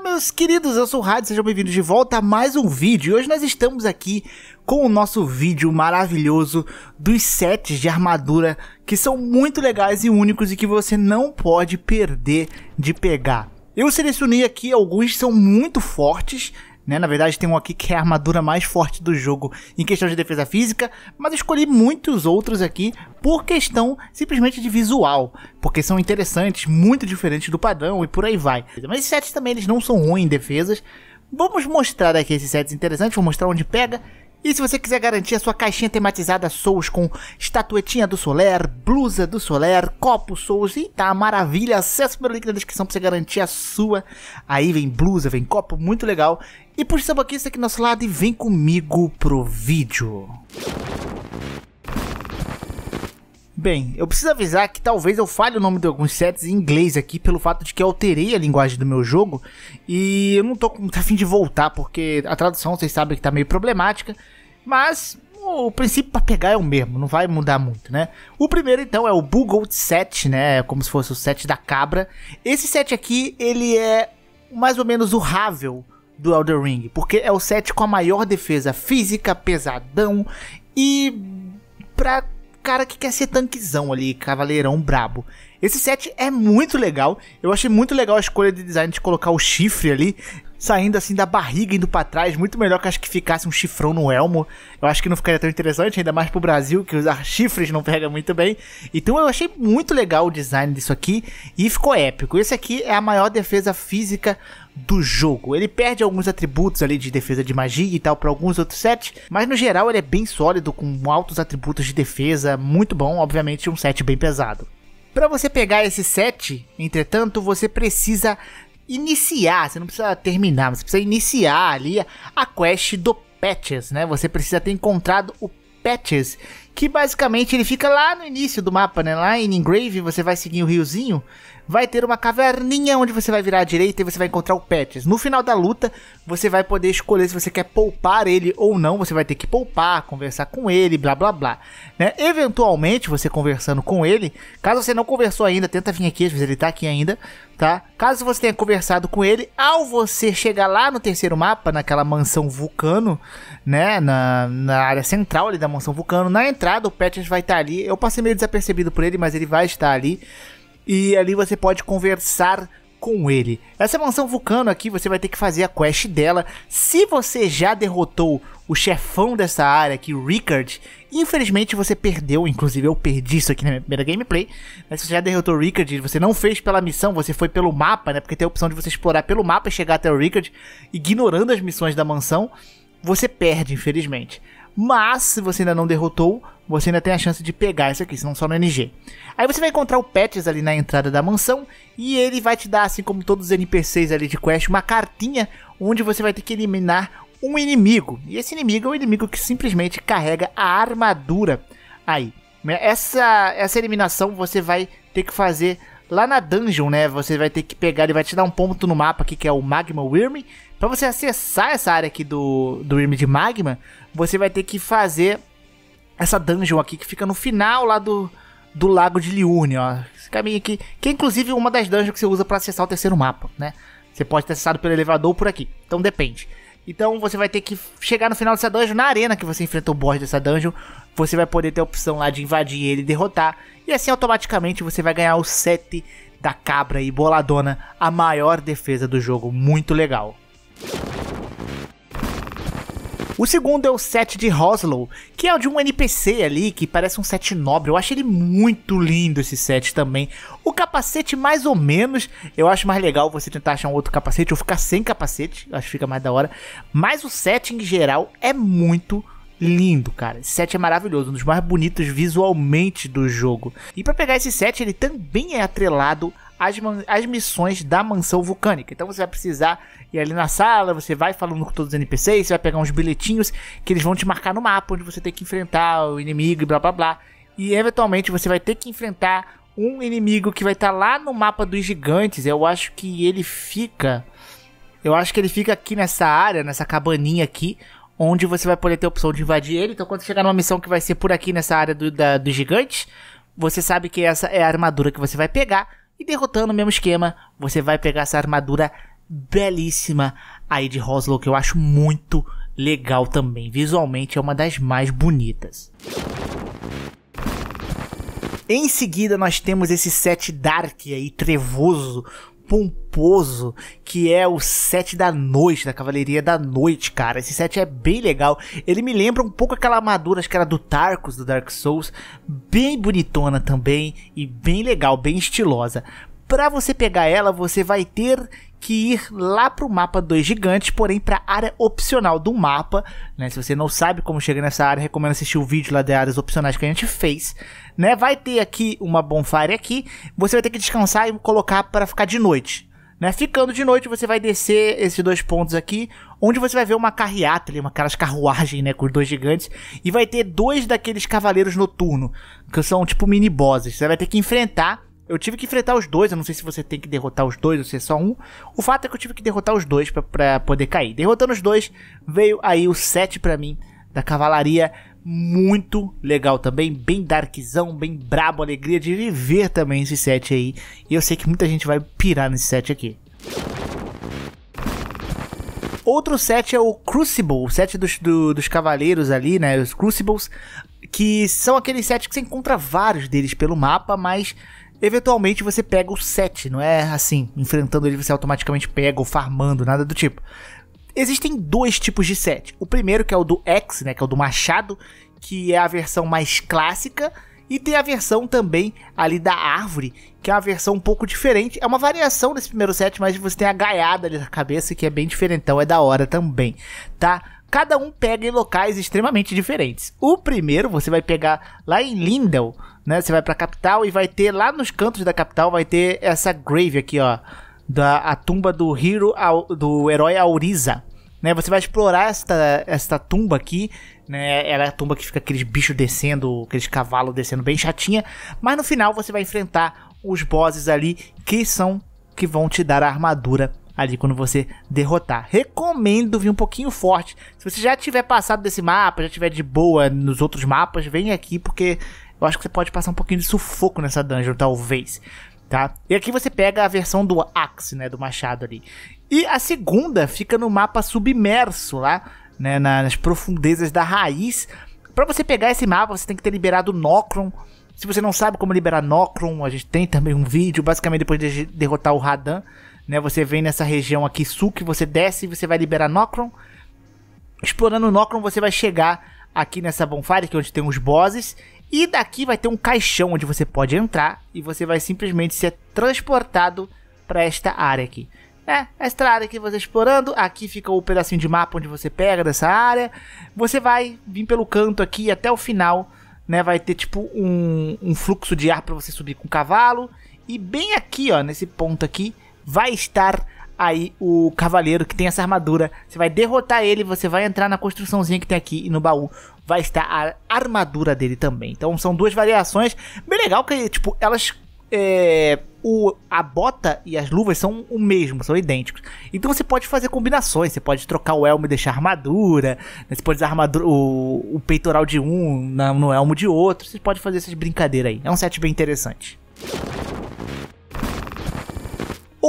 Fala meus queridos, eu sou o Rádio, sejam bem-vindos de volta a mais um vídeo. E hoje nós estamos aqui com o nosso vídeo maravilhoso dos sets de armadura que são muito legais e únicos e que você não pode perder de pegar. Eu selecionei aqui alguns que são muito fortes né? Na verdade, tem um aqui que é a armadura mais forte do jogo em questão de defesa física, mas escolhi muitos outros aqui por questão simplesmente de visual, porque são interessantes, muito diferentes do padrão e por aí vai. Mas esses sets também eles não são ruins em defesas. Vamos mostrar aqui esses sets interessantes, vou mostrar onde pega e se você quiser garantir a sua caixinha tematizada Souls com estatuetinha do Soler, blusa do Soler, copo Souls, e tá maravilha, acesse o meu link na descrição pra você garantir a sua. Aí vem blusa, vem copo, muito legal. E puxa essa boquinha aqui do nosso lado e vem comigo pro vídeo. Bem, eu preciso avisar que talvez eu falhe o nome de alguns sets em inglês aqui pelo fato de que eu alterei a linguagem do meu jogo e eu não tô com muito tá afim de voltar porque a tradução vocês sabem que tá meio problemática mas o princípio para pegar é o mesmo, não vai mudar muito, né? O primeiro, então, é o Bugold 7, né? É como se fosse o 7 da cabra. Esse 7 aqui, ele é mais ou menos o Ravel do Elder Ring, porque é o 7 com a maior defesa física, pesadão e pra cara que quer ser tanquezão ali, cavaleirão brabo. Esse set é muito legal. Eu achei muito legal a escolha de design de colocar o chifre ali, saindo assim da barriga, indo pra trás. Muito melhor que acho que ficasse um chifrão no elmo. Eu acho que não ficaria tão interessante, ainda mais pro Brasil, que usar chifres não pega muito bem. Então eu achei muito legal o design disso aqui e ficou épico. Esse aqui é a maior defesa física do jogo. Ele perde alguns atributos ali de defesa de magia e tal para alguns outros sets, mas no geral ele é bem sólido, com altos atributos de defesa, muito bom, obviamente um set bem pesado. Para você pegar esse set, entretanto, você precisa iniciar, você não precisa terminar, você precisa iniciar ali a quest do Patches, né? Você precisa ter encontrado o Patches, que basicamente ele fica lá no início do mapa, né? Lá em Engrave, você vai seguir o riozinho, vai ter uma caverninha onde você vai virar à direita e você vai encontrar o Patches. No final da luta, você vai poder escolher se você quer poupar ele ou não. Você vai ter que poupar, conversar com ele, blá blá blá. Né? Eventualmente, você conversando com ele, caso você não conversou ainda, tenta vir aqui, às vezes ele tá aqui ainda, tá? Caso você tenha conversado com ele, ao você chegar lá no terceiro mapa, naquela mansão vulcano, né? Na, na área central ali da mansão vulcano, na entrada o Patches vai estar tá ali. Eu passei meio desapercebido por ele, mas ele vai estar ali e ali você pode conversar com ele. Essa mansão vulcano aqui você vai ter que fazer a quest dela. Se você já derrotou o chefão dessa área aqui, Rickard, infelizmente você perdeu, inclusive eu perdi isso aqui na minha primeira gameplay, mas se você já derrotou o Rickard, você não fez pela missão, você foi pelo mapa, né, porque tem a opção de você explorar pelo mapa e chegar até o Rickard, ignorando as missões da mansão, você perde, infelizmente. Mas, se você ainda não derrotou, você ainda tem a chance de pegar isso aqui, senão só no NG. Aí você vai encontrar o Patches ali na entrada da mansão, e ele vai te dar, assim como todos os NPCs ali de quest, uma cartinha onde você vai ter que eliminar um inimigo. E esse inimigo é um inimigo que simplesmente carrega a armadura aí. Né, essa, essa eliminação você vai ter que fazer lá na dungeon, né? Você vai ter que pegar, ele vai te dar um ponto no mapa aqui, que é o Magma Wyrm. Para você acessar essa área aqui do, do Wyrm de Magma, você vai ter que fazer essa dungeon aqui, que fica no final lá do, do Lago de Liurne, ó. Esse caminho aqui, que é inclusive uma das dungeons que você usa para acessar o terceiro mapa, né? Você pode ter acessado pelo elevador ou por aqui, então depende. Então você vai ter que chegar no final dessa dungeon, na arena que você enfrenta o boss dessa dungeon, você vai poder ter a opção lá de invadir ele e derrotar. E assim automaticamente você vai ganhar o set da cabra e boladona, a maior defesa do jogo, muito legal. O segundo é o set de Roslow, que é o de um NPC ali que parece um set nobre. Eu acho ele muito lindo esse set também. O capacete, mais ou menos, eu acho mais legal você tentar achar um outro capacete ou ficar sem capacete. Eu acho que fica mais da hora. Mas o set em geral é muito lindo, cara. Esse set é maravilhoso, um dos mais bonitos visualmente do jogo. E para pegar esse set, ele também é atrelado às, às missões da mansão vulcânica. Então você vai precisar ir ali na sala, você vai falando com todos os NPCs, você vai pegar uns bilhetinhos que eles vão te marcar no mapa onde você tem que enfrentar o inimigo e blá blá blá. E eventualmente você vai ter que enfrentar um inimigo que vai estar tá lá no mapa dos gigantes. Eu acho que ele fica. Eu acho que ele fica aqui nessa área, nessa cabaninha aqui, onde você vai poder ter a opção de invadir ele. Então, quando chegar numa missão que vai ser por aqui nessa área do, da, dos gigantes, você sabe que essa é a armadura que você vai pegar. E derrotando o mesmo esquema, você vai pegar essa armadura belíssima aí de Roslow, que eu acho muito legal também. Visualmente é uma das mais bonitas. Em seguida, nós temos esse set dark aí, trevoso, pomposo que é o set da noite, da Cavalaria da Noite, cara. Esse set é bem legal. Ele me lembra um pouco aquela armadura, acho que era do Tarkus, do Dark Souls. Bem bonitona também e bem legal, bem estilosa. Para você pegar ela, você vai ter que ir lá para o mapa 2 gigantes, porém para a área opcional do mapa, né? Se você não sabe como chegar nessa área, recomendo assistir o vídeo lá de áreas opcionais que a gente fez, né? Vai ter aqui uma bonfire aqui, você vai ter que descansar e colocar para ficar de noite, né? Ficando de noite, você vai descer esses dois pontos aqui, onde você vai ver uma carreata ali, uma aquelas carruagem, né, com os dois gigantes, e vai ter dois daqueles cavaleiros noturno, que são tipo mini bosses. Você vai ter que enfrentar eu tive que enfrentar os dois. Eu não sei se você tem que derrotar os dois ou se é só um. O fato é que eu tive que derrotar os dois para poder cair. Derrotando os dois, veio aí o 7 para mim da cavalaria. Muito legal também, bem darkzão, bem brabo, alegria de viver também esse set aí. E eu sei que muita gente vai pirar nesse set aqui. Outro set é o Crucible, o set dos, do, dos cavaleiros ali, né? Os Crucibles, que são aqueles sets que você encontra vários deles pelo mapa, mas Eventualmente você pega o set, não é assim, enfrentando ele você automaticamente pega ou farmando, nada do tipo. Existem dois tipos de set. O primeiro que é o do X, né, que é o do machado, que é a versão mais clássica, e tem a versão também ali da árvore, que é uma versão um pouco diferente. É uma variação desse primeiro set, mas você tem a gaiada ali na cabeça, que é bem diferentão, é da hora também, tá? Cada um pega em locais extremamente diferentes. O primeiro você vai pegar lá em Lindell, né? Você vai pra capital e vai ter lá nos cantos da capital, vai ter essa grave aqui, ó. Da a tumba do Hero, do herói Auriza. Né, você vai explorar esta, esta tumba aqui, né? Ela é a tumba que fica aqueles bichos descendo, aqueles cavalos descendo bem chatinha, mas no final você vai enfrentar os bosses ali que são que vão te dar a armadura ali quando você derrotar. Recomendo vir um pouquinho forte. Se você já tiver passado desse mapa, já tiver de boa nos outros mapas, vem aqui porque eu acho que você pode passar um pouquinho de sufoco nessa dungeon, talvez. Tá? E aqui você pega a versão do axe, né, do machado ali. E a segunda fica no mapa submerso lá, né, nas profundezas da raiz. Para você pegar esse mapa, você tem que ter liberado o Nocron. Se você não sabe como liberar Nocron, a gente tem também um vídeo, basicamente depois de derrotar o Radan, né, você vem nessa região aqui sul que você desce e você vai liberar Nocron. Explorando o Nocron, você vai chegar aqui nessa bonfire, que é onde tem os bosses. E daqui vai ter um caixão onde você pode entrar e você vai simplesmente ser transportado para esta área aqui. É, esta área que você explorando, aqui fica o pedacinho de mapa onde você pega dessa área. Você vai vir pelo canto aqui até o final, né? Vai ter tipo um, um fluxo de ar para você subir com o cavalo. E bem aqui, ó, nesse ponto aqui, vai estar aí o cavaleiro que tem essa armadura, você vai derrotar ele, você vai entrar na construçãozinha que tem aqui e no baú vai estar a armadura dele também. Então são duas variações, bem legal que tipo, elas é, o, a bota e as luvas são o mesmo, são idênticos. Então você pode fazer combinações, você pode trocar o elmo e deixar armadura, né? você pode usar armadura, o, o, peitoral de um na, no é elmo de outro, você pode fazer essas brincadeiras aí. É um set bem interessante.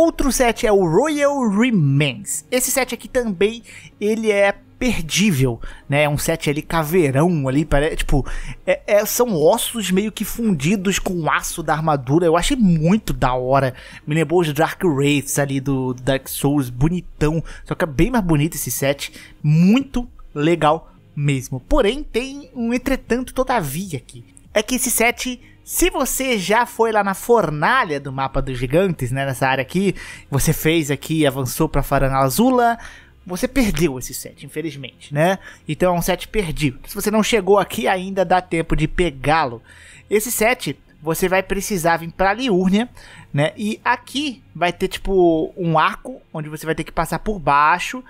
Outro set é o Royal Remains. Esse set aqui também, ele é perdível, né? É um set ali caveirão ali, parece, tipo, é, é, são ossos meio que fundidos com o aço da armadura. Eu achei muito da hora. Me lembrou os Dark Wraiths ali do Dark Souls, bonitão. Só que é bem mais bonito esse set, muito legal mesmo. Porém, tem um entretanto todavia aqui. É que esse set se você já foi lá na fornalha do mapa dos gigantes, né, nessa área aqui, você fez aqui e avançou para Farana Azula, você perdeu esse set, infelizmente, né? Então é um set perdido. Se você não chegou aqui ainda, dá tempo de pegá-lo. Esse set você vai precisar vir para Liurnia, né? E aqui vai ter tipo um arco onde você vai ter que passar por baixo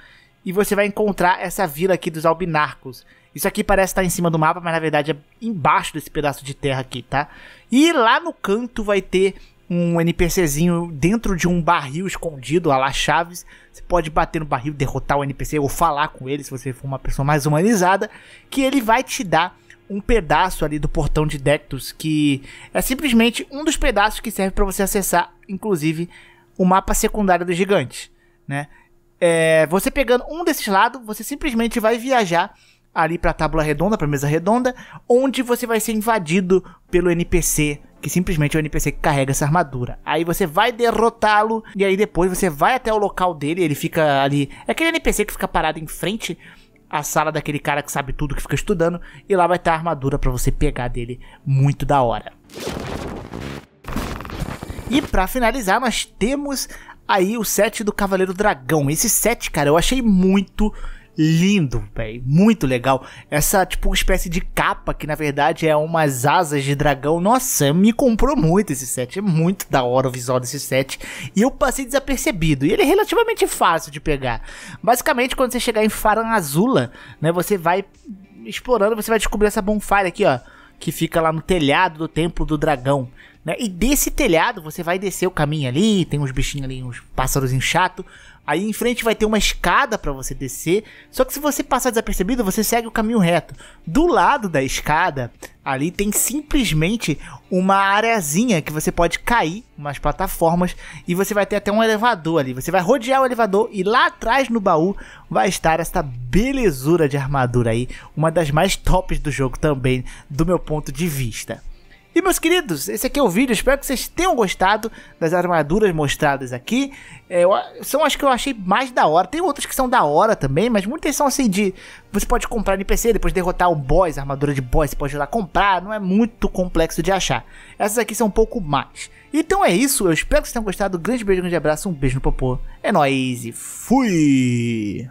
e você vai encontrar essa vila aqui dos Albinarcos. Isso aqui parece estar em cima do mapa, mas na verdade é embaixo desse pedaço de terra aqui, tá? E lá no canto vai ter um NPCzinho dentro de um barril escondido, a lá Chaves. Você pode bater no barril, derrotar o NPC ou falar com ele, se você for uma pessoa mais humanizada, que ele vai te dar um pedaço ali do portão de Dectus, que é simplesmente um dos pedaços que serve para você acessar, inclusive, o mapa secundário do gigante, né? É, você pegando um desses lados, você simplesmente vai viajar ali para a tábua redonda, para mesa redonda, onde você vai ser invadido pelo NPC, que simplesmente é o NPC que carrega essa armadura. Aí você vai derrotá-lo e aí depois você vai até o local dele, ele fica ali, é aquele NPC que fica parado em frente à sala daquele cara que sabe tudo, que fica estudando, e lá vai estar tá a armadura para você pegar dele, muito da hora. E para finalizar, nós temos Aí o set do Cavaleiro Dragão. Esse set, cara, eu achei muito lindo, velho. Muito legal. Essa, tipo, espécie de capa que na verdade é umas asas de dragão. Nossa, me comprou muito esse set. É muito da hora o visual desse set. E eu passei desapercebido. E ele é relativamente fácil de pegar. Basicamente, quando você chegar em Faran Azula, né, você vai explorando, você vai descobrir essa bonfire aqui, ó. Que fica lá no telhado do Templo do Dragão. Né? E desse telhado você vai descer o caminho ali, tem uns bichinhos ali, uns pássaros chato. Aí em frente vai ter uma escada para você descer. Só que se você passar desapercebido, você segue o caminho reto. Do lado da escada, ali tem simplesmente uma areazinha que você pode cair, umas plataformas, e você vai ter até um elevador ali. Você vai rodear o elevador e lá atrás no baú vai estar essa belezura de armadura aí, uma das mais tops do jogo também, do meu ponto de vista. E meus queridos, esse aqui é o vídeo. Espero que vocês tenham gostado das armaduras mostradas aqui. É, são as que eu achei mais da hora. Tem outras que são da hora também, mas muitas são assim de. Você pode comprar no PC, depois derrotar o boss, armadura de boss, você pode ir lá comprar. Não é muito complexo de achar. Essas aqui são um pouco mais. Então é isso, eu espero que vocês tenham gostado. Grande beijo, grande abraço, um beijo no popô. É nóis e fui!